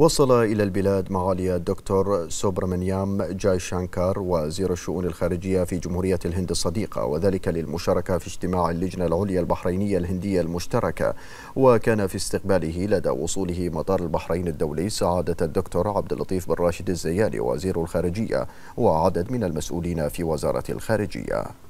وصل إلى البلاد معالي الدكتور سوبرمانيام جاي شانكار وزير الشؤون الخارجية في جمهورية الهند الصديقة وذلك للمشاركة في اجتماع اللجنة العليا البحرينية الهندية المشتركة وكان في استقباله لدى وصوله مطار البحرين الدولي سعادة الدكتور عبد اللطيف بن راشد الزياني وزير الخارجية وعدد من المسؤولين في وزارة الخارجية